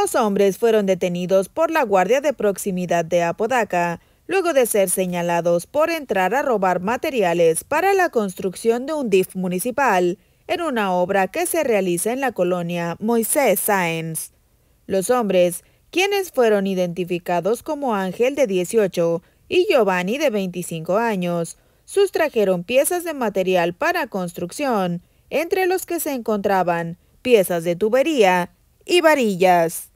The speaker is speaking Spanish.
Los hombres fueron detenidos por la Guardia de Proximidad de Apodaca, luego de ser señalados por entrar a robar materiales para la construcción de un DIF municipal en una obra que se realiza en la colonia Moisés Sáenz. Los hombres, quienes fueron identificados como Ángel de 18 y Giovanni de 25 años, sustrajeron piezas de material para construcción, entre los que se encontraban piezas de tubería, y varillas.